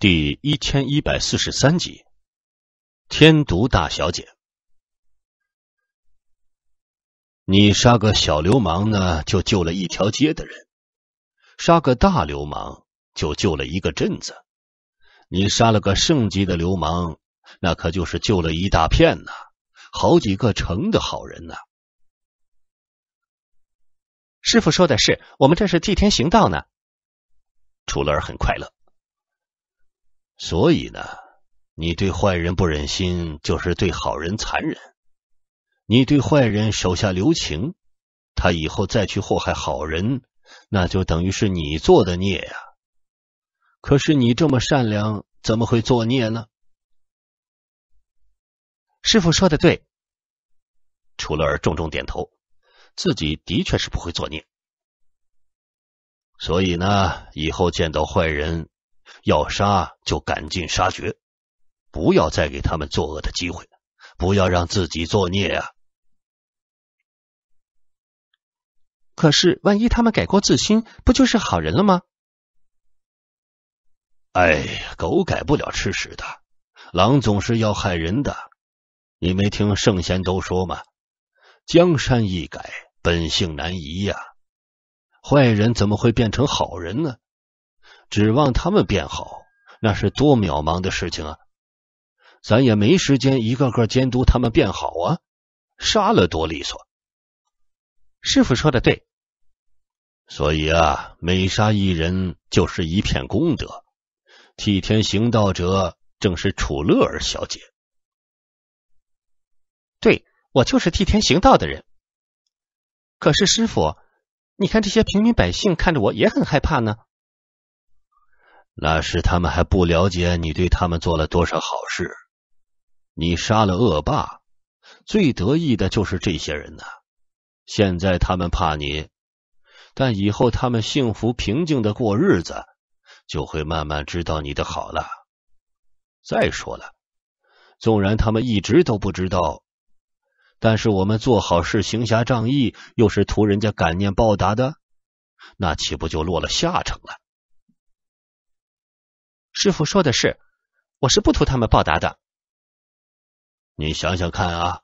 第一千一百四十三集，《天毒大小姐》，你杀个小流氓呢，就救了一条街的人；杀个大流氓，就救了一个镇子；你杀了个圣级的流氓，那可就是救了一大片呢，好几个城的好人呢。师傅说的是，我们这是替天行道呢。楚乐儿很快乐。所以呢，你对坏人不忍心，就是对好人残忍；你对坏人手下留情，他以后再去祸害好人，那就等于是你做的孽呀。可是你这么善良，怎么会作孽呢？师傅说的对，楚乐儿重重点头，自己的确是不会作孽。所以呢，以后见到坏人。要杀就赶尽杀绝，不要再给他们作恶的机会，不要让自己作孽呀。可是，万一他们改过自新，不就是好人了吗？哎，狗改不了吃屎的，狼总是要害人的。你没听圣贤都说吗？江山易改，本性难移呀。坏人怎么会变成好人呢？指望他们变好，那是多渺茫的事情啊！咱也没时间一个个监督他们变好啊，杀了多利索。师傅说的对，所以啊，每杀一人就是一片功德。替天行道者，正是楚乐儿小姐。对我就是替天行道的人。可是师傅，你看这些平民百姓看着我也很害怕呢。那是他们还不了解你对他们做了多少好事。你杀了恶霸，最得意的就是这些人呢。现在他们怕你，但以后他们幸福平静的过日子，就会慢慢知道你的好了。再说了，纵然他们一直都不知道，但是我们做好事、行侠仗义，又是图人家感念报答的，那岂不就落了下乘了？师傅说的是，我是不图他们报答的。你想想看啊，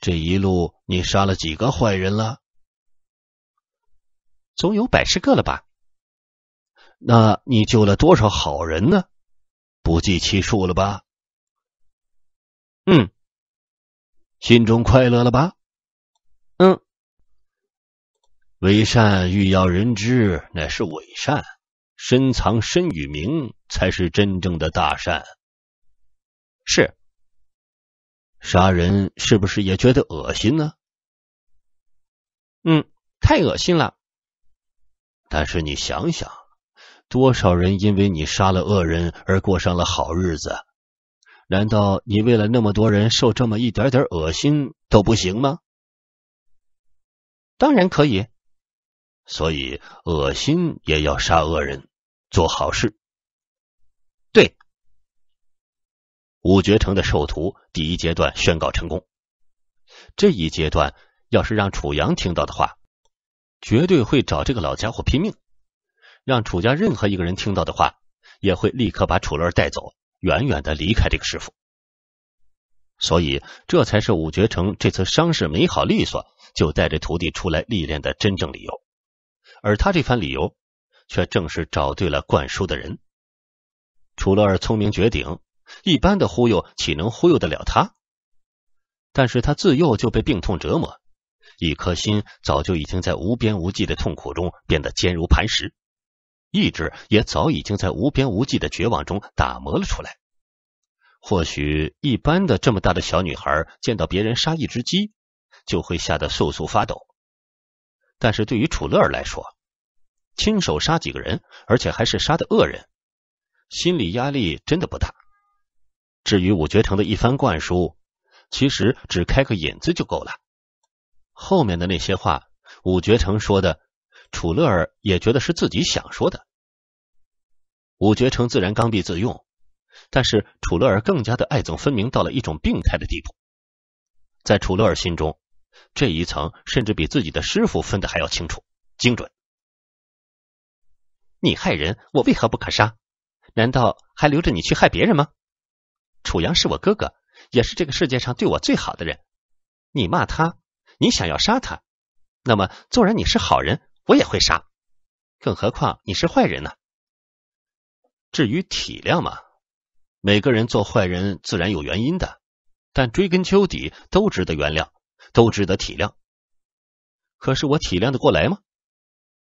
这一路你杀了几个坏人了？总有百十个了吧？那你救了多少好人呢？不计其数了吧？嗯，心中快乐了吧？嗯，为善欲要人知，乃是伪善。深藏身与名，才是真正的大善。是，杀人是不是也觉得恶心呢？嗯，太恶心了。但是你想想，多少人因为你杀了恶人而过上了好日子？难道你为了那么多人受这么一点点恶心都不行吗？当然可以。所以，恶心也要杀恶人。做好事，对。五绝城的授徒第一阶段宣告成功，这一阶段要是让楚阳听到的话，绝对会找这个老家伙拼命；让楚家任何一个人听到的话，也会立刻把楚乐带走，远远的离开这个师傅。所以，这才是五绝城这次伤势没好利索就带着徒弟出来历练的真正理由。而他这番理由。却正是找对了灌输的人。楚乐儿聪明绝顶，一般的忽悠岂能忽悠得了他？但是他自幼就被病痛折磨，一颗心早就已经在无边无际的痛苦中变得坚如磐石，意志也早已经在无边无际的绝望中打磨了出来。或许一般的这么大的小女孩见到别人杀一只鸡就会吓得瑟瑟发抖，但是对于楚乐儿来说，亲手杀几个人，而且还是杀的恶人，心理压力真的不大。至于武绝城的一番灌输，其实只开个引子就够了。后面的那些话，武绝城说的，楚乐儿也觉得是自己想说的。武绝城自然刚愎自用，但是楚乐儿更加的爱憎分明到了一种病态的地步。在楚乐儿心中，这一层甚至比自己的师傅分的还要清楚、精准。你害人，我为何不可杀？难道还留着你去害别人吗？楚阳是我哥哥，也是这个世界上对我最好的人。你骂他，你想要杀他，那么纵然你是好人，我也会杀。更何况你是坏人呢？至于体谅嘛，每个人做坏人自然有原因的，但追根究底都值得原谅，都值得体谅。可是我体谅的过来吗？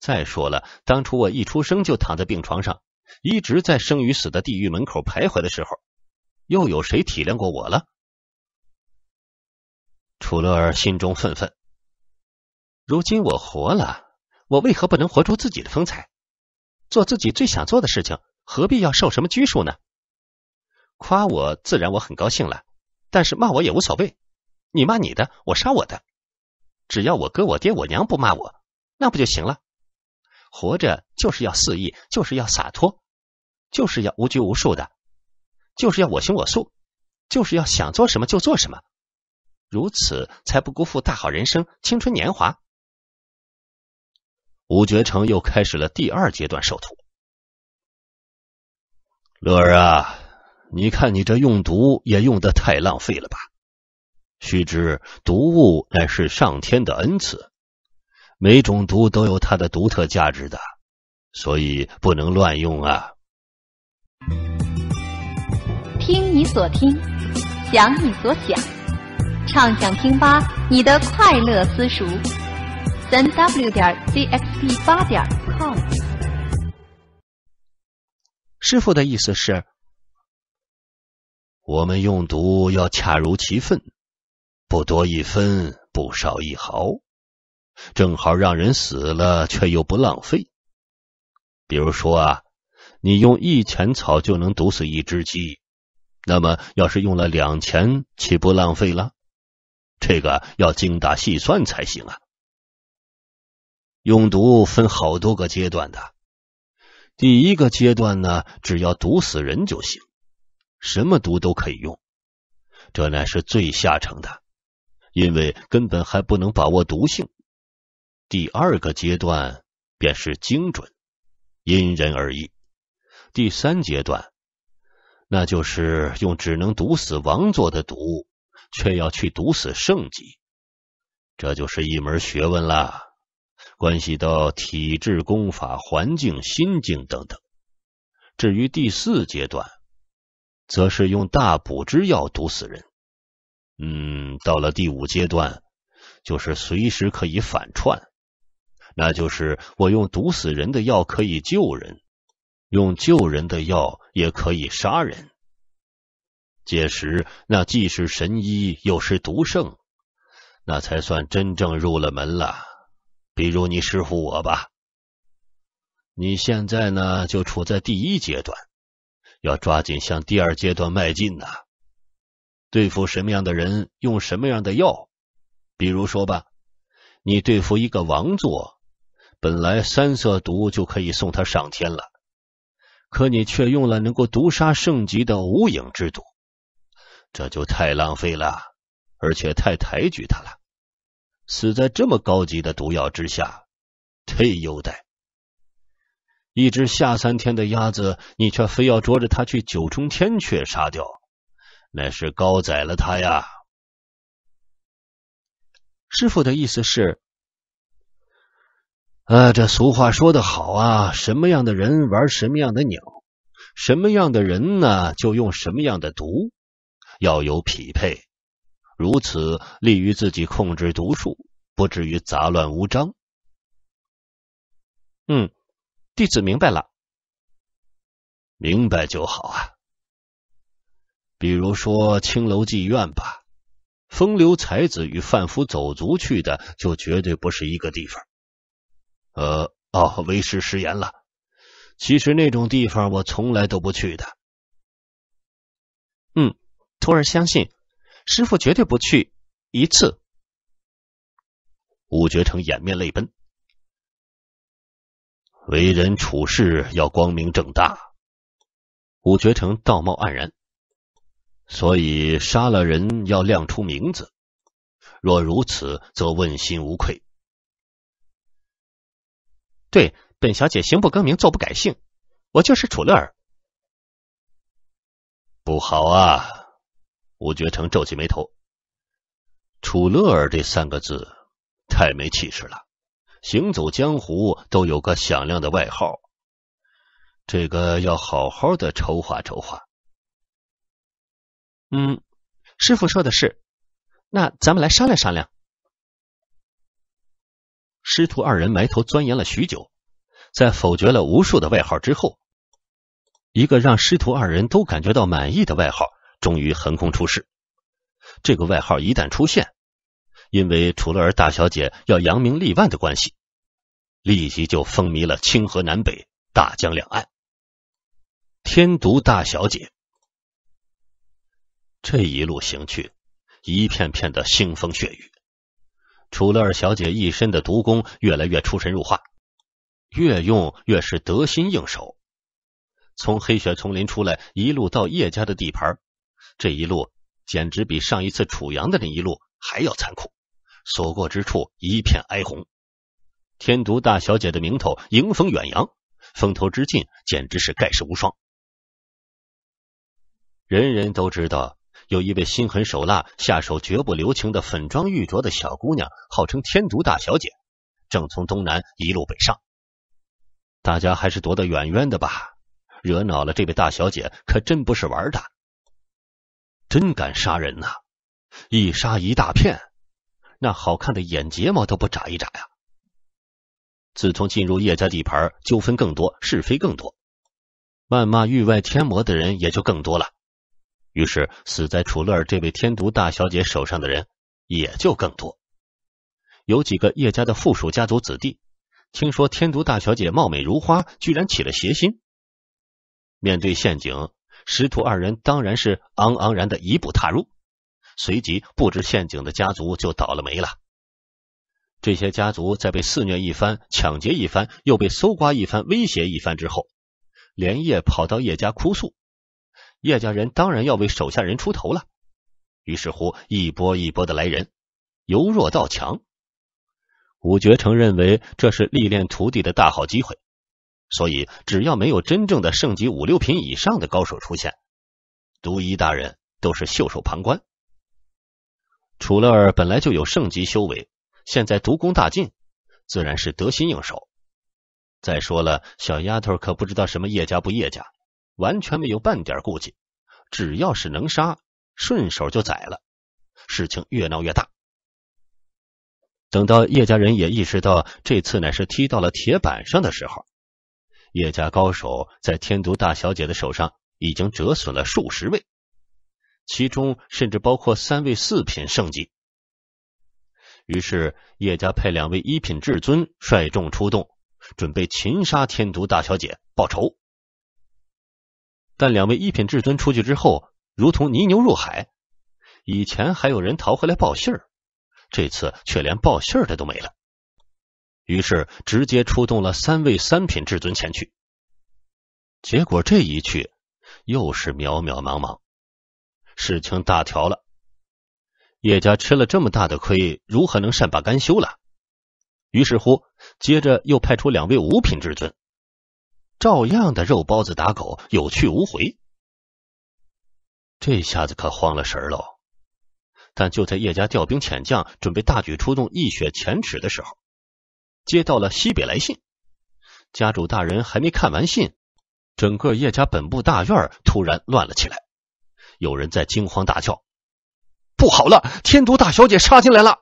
再说了，当初我一出生就躺在病床上，一直在生与死的地狱门口徘徊的时候，又有谁体谅过我了？楚乐儿心中愤愤。如今我活了，我为何不能活出自己的风采，做自己最想做的事情？何必要受什么拘束呢？夸我自然我很高兴了，但是骂我也无所谓，你骂你的，我杀我的，只要我哥、我爹、我娘不骂我，那不就行了？活着就是要肆意，就是要洒脱，就是要无拘无束的，就是要我行我素，就是要想做什么就做什么，如此才不辜负大好人生、青春年华。吴绝成又开始了第二阶段受徒。乐儿啊，你看你这用毒也用的太浪费了吧？须知毒物乃是上天的恩赐。每种毒都有它的独特价值的，所以不能乱用啊！听你所听，想你所想，畅想听吧，你的快乐私塾，三 w 点 c x p 八点 com。师傅的意思是，我们用毒要恰如其分，不多一分，不少一毫。正好让人死了，却又不浪费。比如说啊，你用一钱草就能毒死一只鸡，那么要是用了两钱，岂不浪费了？这个要精打细算才行啊。用毒分好多个阶段的，第一个阶段呢，只要毒死人就行，什么毒都可以用，这乃是最下乘的，因为根本还不能把握毒性。第二个阶段便是精准，因人而异。第三阶段，那就是用只能毒死王座的毒，却要去毒死圣级，这就是一门学问啦，关系到体质、功法、环境、心境等等。至于第四阶段，则是用大补之药毒死人。嗯，到了第五阶段，就是随时可以反串。那就是我用毒死人的药可以救人，用救人的药也可以杀人。届时那既是神医又是毒圣，那才算真正入了门了。比如你师傅我吧，你现在呢就处在第一阶段，要抓紧向第二阶段迈进呢。对付什么样的人用什么样的药，比如说吧，你对付一个王座。本来三色毒就可以送他上天了，可你却用了能够毒杀圣级的无影之毒，这就太浪费了，而且太抬举他了。死在这么高级的毒药之下，忒优待。一只下三天的鸭子，你却非要捉着它去九重天阙杀掉，乃是高宰了他呀。师傅的意思是。啊，这俗话说的好啊，什么样的人玩什么样的鸟，什么样的人呢，就用什么样的毒，要有匹配，如此利于自己控制毒术，不至于杂乱无章。嗯，弟子明白了，明白就好啊。比如说青楼妓院吧，风流才子与贩夫走卒去的，就绝对不是一个地方。呃，哦，为师失言了。其实那种地方我从来都不去的。嗯，徒儿相信师傅绝对不去一次。五绝城掩面泪奔。为人处事要光明正大。五绝城道貌岸然。所以杀了人要亮出名字。若如此，则问心无愧。对，本小姐行不更名，坐不改姓，我就是楚乐儿。不好啊！吴觉成皱起眉头。楚乐儿这三个字太没气势了，行走江湖都有个响亮的外号，这个要好好的筹划筹划。嗯，师傅说的是，那咱们来商量商量。师徒二人埋头钻研了许久，在否决了无数的外号之后，一个让师徒二人都感觉到满意的外号终于横空出世。这个外号一旦出现，因为楚乐儿大小姐要扬名立万的关系，立即就风靡了清河南北、大江两岸。天毒大小姐这一路行去，一片片的腥风血雨。楚乐儿小姐一身的毒功越来越出神入化，越用越是得心应手。从黑雪丛林出来，一路到叶家的地盘，这一路简直比上一次楚阳的那一路还要残酷，所过之处一片哀鸿。天毒大小姐的名头迎风远扬，风头之劲简直是盖世无双，人人都知道。有一位心狠手辣、下手绝不留情的粉妆玉镯的小姑娘，号称“天族大小姐”，正从东南一路北上。大家还是躲得远远的吧！惹恼了这位大小姐，可真不是玩的。真敢杀人呐！一杀一大片，那好看的眼睫毛都不眨一眨呀。自从进入叶家地盘，纠纷更多，是非更多，谩骂域外天魔的人也就更多了。于是，死在楚乐儿这位天毒大小姐手上的人也就更多。有几个叶家的附属家族子弟，听说天毒大小姐貌美如花，居然起了邪心。面对陷阱，师徒二人当然是昂昂然的一步踏入。随即布置陷阱的家族就倒了霉了。这些家族在被肆虐一番、抢劫一番、又被搜刮一番、威胁一番之后，连夜跑到叶家哭诉。叶家人当然要为手下人出头了，于是乎一波一波的来人，由弱到强。五绝城认为这是历练徒弟的大好机会，所以只要没有真正的圣级五六品以上的高手出现，独一大人都是袖手旁观。楚乐儿本来就有圣级修为，现在独功大进，自然是得心应手。再说了，小丫头可不知道什么叶家不叶家。完全没有半点顾忌，只要是能杀，顺手就宰了。事情越闹越大，等到叶家人也意识到这次乃是踢到了铁板上的时候，叶家高手在天毒大小姐的手上已经折损了数十位，其中甚至包括三位四品圣级。于是叶家派两位一品至尊率众出动，准备擒杀天毒大小姐报仇。但两位一品至尊出去之后，如同泥牛入海。以前还有人逃回来报信儿，这次却连报信儿的都没了。于是直接出动了三位三品至尊前去。结果这一去，又是渺渺茫茫，事情大条了。叶家吃了这么大的亏，如何能善罢甘休了？于是乎，接着又派出两位五品至尊。照样的肉包子打狗，有去无回。这下子可慌了神喽！但就在叶家调兵遣将，准备大举出动，一雪前耻的时候，接到了西北来信。家主大人还没看完信，整个叶家本部大院突然乱了起来，有人在惊慌大叫：“不好了！天都大小姐杀进来了！”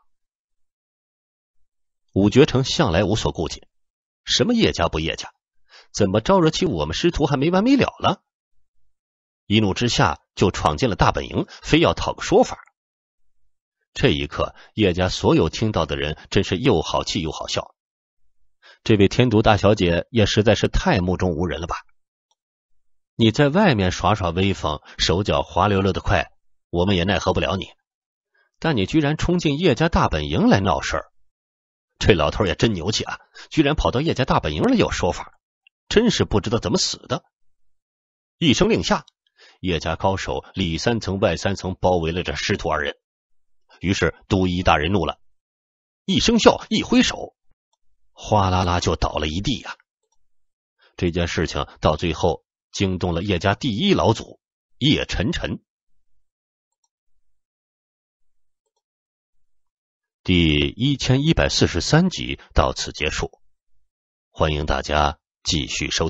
五绝城向来无所顾忌，什么叶家不叶家？怎么招惹起我们师徒还没完没了了？一怒之下就闯进了大本营，非要讨个说法。这一刻，叶家所有听到的人真是又好气又好笑。这位天毒大小姐也实在是太目中无人了吧？你在外面耍耍威风，手脚滑溜溜的快，我们也奈何不了你。但你居然冲进叶家大本营来闹事儿，这老头也真牛气啊！居然跑到叶家大本营来要说法。真是不知道怎么死的！一声令下，叶家高手里三层外三层包围了这师徒二人。于是都一大人怒了，一声笑，一挥手，哗啦啦就倒了一地呀！这件事情到最后惊动了叶家第一老祖叶沉沉。第一千一百四十三集到此结束，欢迎大家。继续收听。